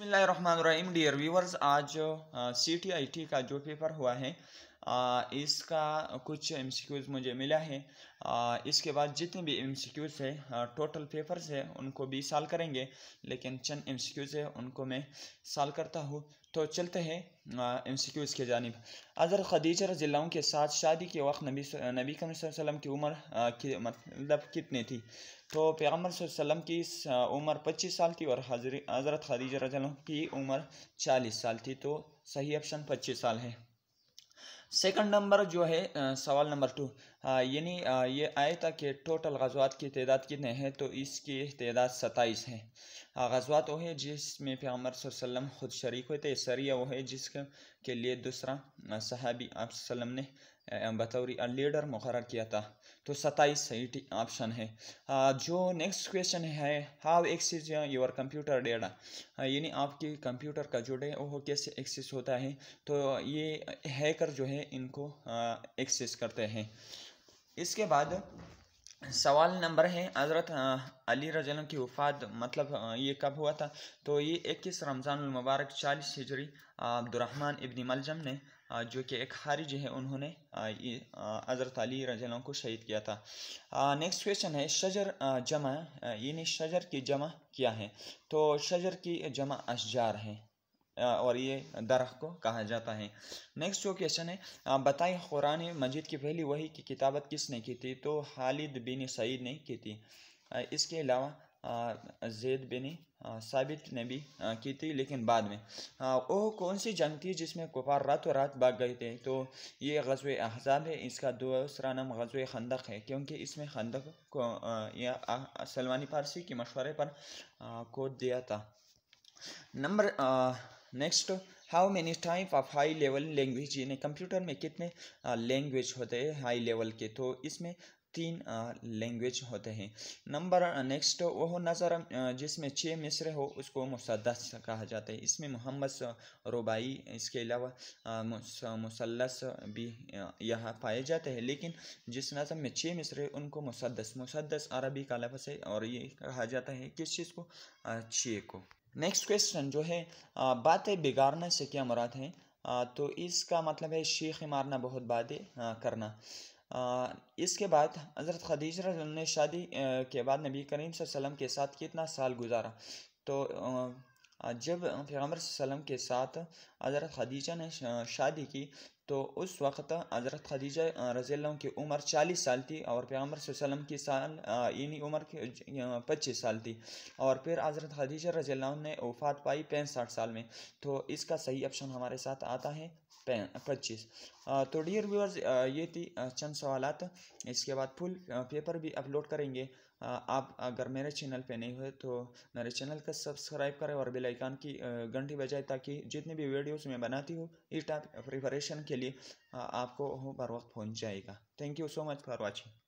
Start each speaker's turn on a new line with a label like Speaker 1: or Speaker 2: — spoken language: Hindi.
Speaker 1: बसमीम डियर व्यूवर्स आज सी टी आई टी का जो पेपर हुआ है इसका कुछ एम मुझे मिला है इसके बाद जितने भी एम है टोटल पेपर्स है उनको भी साल करेंगे लेकिन चंद एम है उनको मैं साल करता हूँ तो चलते हैं एम सी क्यूज़ की जानब अज़र खदीजा रजील्लाओं के साथ शादी के वक्त नबी नबी कम की उम्र की मतलब कितनी थी तो पैगम्बर वसल्लम की उम्र पच्चीस साल थी और हज़रत खदीजा रजील्लाओं की उम्र चालीस साल थी तो सही ऑप्शन पच्चीस साल है सेकंड नंबर जो है आ, सवाल नंबर टू यानी ये था कि टोटल गजवात की तदाद कितने हैं तो इसकी तदाद सत्ताईस है गजवात वो है जिसमें पैमर सल्लम खुद शरीक हुए थे सरिया वो है जिसके लिए दूसरा सहाबी आप ने बतौरी लीडर मुकर किया था तो सत्ताईस सही ऑप्शन है जो नेक्स्ट क्वेश्चन है how access your computer data यानी आपकी कंप्यूटर का जो डेटा वो कैसे एक्सेस होता है तो ये हैकर जो है इनको एक्सेस करते हैं इसके बाद सवाल नंबर है हज़रत अली रजन की वफात मतलब ये कब हुआ था तो ये इक्कीस रमज़ान मुबारक चालीस हिजरी अब्दुलरहमान इब्न मलजम ने जो कि एक खारिज है उन्होंने हज़रत अली रजलों को शहीद किया था नेक्स्ट क्वेश्चन है शजर जमा यानी शजर की जमा क्या है तो शजर की जमा अशजार है और ये दरख को कहा जाता है नेक्स्ट जो क्वेश्चन है बताए कुरान मजिद की पहली वही की किताबत किसने की थी तो खालिद बिन सईद ने की थी इसके अलावा जैद बिनी साबित ने भी की थी लेकिन बाद में वो कौन सी जंग थी जिसमें कुफार रातों रात भाग गए थे तो ये गजब अहजाब है इसका दूसरा नाम गजब खंदक है क्योंकि इसमें खंदक को या सलमानी फारसी के मशवरे पर कोद दिया था number next how many type of high level language यानी कंप्यूटर में कितने लैंग्वेज होते हैं हाई लेवल के तो इसमें तीन लैंग्वेज होते हैं नंबर नेक्स्ट वह नज़र जिसमें छः मिस्र हो उसको मुसदस कहा जाता है इसमें मोहम्मद रुबाई इसके अलावा मुसलस भी यहाँ पाए जाते हैं लेकिन जिस नजर में छः मिस्र है उनको मुसदस मुसदस अरबी का लफ्ज़ है और ये कहा जाता है किस चीज़ को छः को नेक्स्ट क्वेश्चन जो है बातें बिगाड़ने से क्या मुराद है तो इसका मतलब है शेख मारना बहुत बातें करना इसके बाद हज़रत खदीजरा ने शादी के बाद नबी करीम वसल्लम के साथ कितना साल गुजारा तो जब पैगम्बर वसम के साथ हज़रत खदीजा ने शादी की तो उस वक्त हज़रत खदीजा रजील्ला की उम्र चालीस साल थी और पैगम्बर वसम की साल इन्हीं उम्र की पच्चीस साल थी और फिर हज़रत खदीजा रजील्ला ने वफात पाई पैंसठ साल में तो इसका सही ऑप्शन हमारे साथ आता है पच्चीस तो डियर व्यूअर्स ये थी चंद सवाल इसके बाद फुल पेपर भी अपलोड करेंगे आप अगर मेरे चैनल पे नहीं हुए तो मेरे चैनल का सब्सक्राइब करें और बेल आइकन की घंटी बजाए ताकि जितनी भी वीडियोस मैं बनाती हूँ इस टाइप प्रिपरेशन के लिए आपको बर वक्त पहुँच जाएगा thank you so much for watching